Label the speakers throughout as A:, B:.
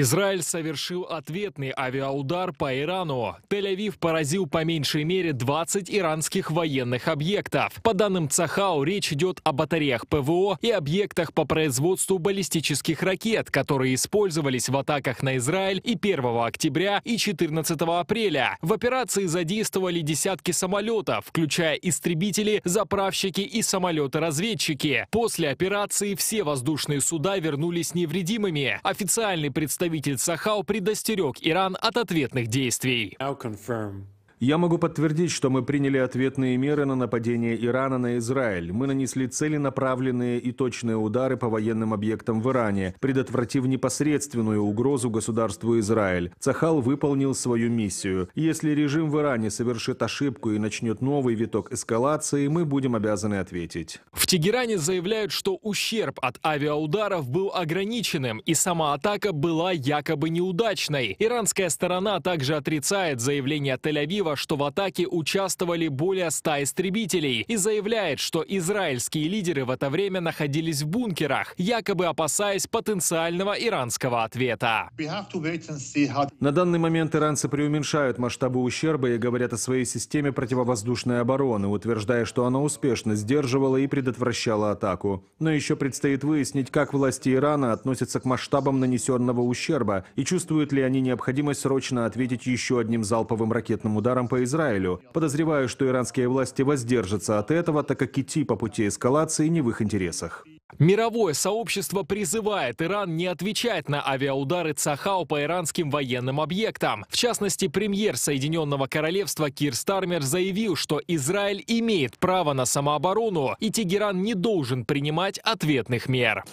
A: Израиль совершил ответный авиаудар по Ирану. Тель-Авив поразил по меньшей мере 20 иранских военных объектов. По данным ЦАХАУ, речь идет о батареях ПВО и объектах по производству баллистических ракет, которые использовались в атаках на Израиль и 1 октября, и 14 апреля. В операции задействовали десятки самолетов, включая истребители, заправщики и самолеты-разведчики. После операции все воздушные суда вернулись невредимыми. Официальный представитель представитель Сахау предостерег Иран от ответных действий. Я могу
B: подтвердить, что мы приняли ответные меры на нападение Ирана на Израиль. Мы нанесли целенаправленные и точные удары по военным объектам в Иране, предотвратив непосредственную угрозу государству Израиль. Цахал выполнил свою миссию. Если режим в Иране совершит ошибку и начнет новый виток эскалации, мы будем обязаны ответить.
A: В Тегеране заявляют, что ущерб от авиаударов был ограниченным, и сама атака была якобы неудачной. Иранская сторона также отрицает заявление Тель-Авива, что в атаке участвовали более 100 истребителей и заявляет, что израильские лидеры в это время находились в бункерах, якобы опасаясь потенциального иранского ответа.
B: На данный момент иранцы преуменьшают масштабы ущерба и говорят о своей системе противовоздушной обороны, утверждая, что она успешно сдерживала и предотвращала атаку. Но еще предстоит выяснить, как власти Ирана относятся к масштабам нанесенного ущерба и чувствуют ли они необходимость срочно ответить еще одним залповым ракетным ударом ударом по Израилю. Подозреваю, что иранские власти воздержатся от этого, так как идти по пути эскалации не в их интересах.
A: Мировое сообщество призывает Иран не отвечать на авиаудары Цахау по иранским военным объектам. В частности, премьер Соединенного Королевства Кир Стармер заявил, что Израиль имеет право на самооборону, и Тегеран не должен принимать ответных мер.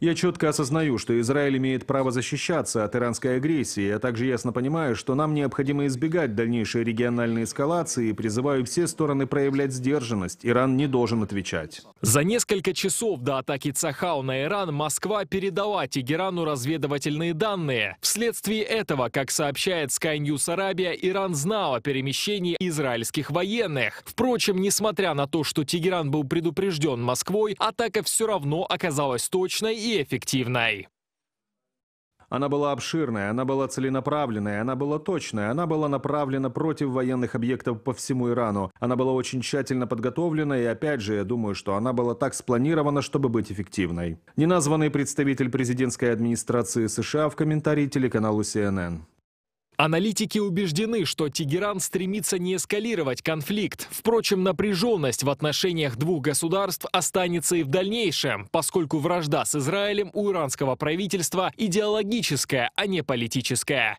B: Я четко осознаю, что Израиль имеет право защищаться от иранской агрессии, а также ясно понимаю, что нам необходимо избегать дальнейшей региональной эскалации и призываю все стороны проявлять сдержанность. Иран не должен отвечать.
A: За несколько часов до атаки Цахау на Иран Москва передала Тегерану разведывательные данные. Вследствие этого, как сообщает Sky News Arabia, Иран знал о перемещении израильских военных. Впрочем, несмотря на то, что Тегеран был предупрежден Москвой, атака все равно оказалась точной и эффективной.
B: Она была обширная, она была целенаправленная, она была точная, она была направлена против военных объектов по всему Ирану. Она была очень тщательно подготовлена, и опять же, я думаю, что она была так спланирована, чтобы быть эффективной. Неназванный представитель президентской администрации США в комментарии телеканалу CNN.
A: Аналитики убеждены, что Тегеран стремится не эскалировать конфликт. Впрочем, напряженность в отношениях двух государств останется и в дальнейшем, поскольку вражда с Израилем у иранского правительства идеологическая, а не политическая.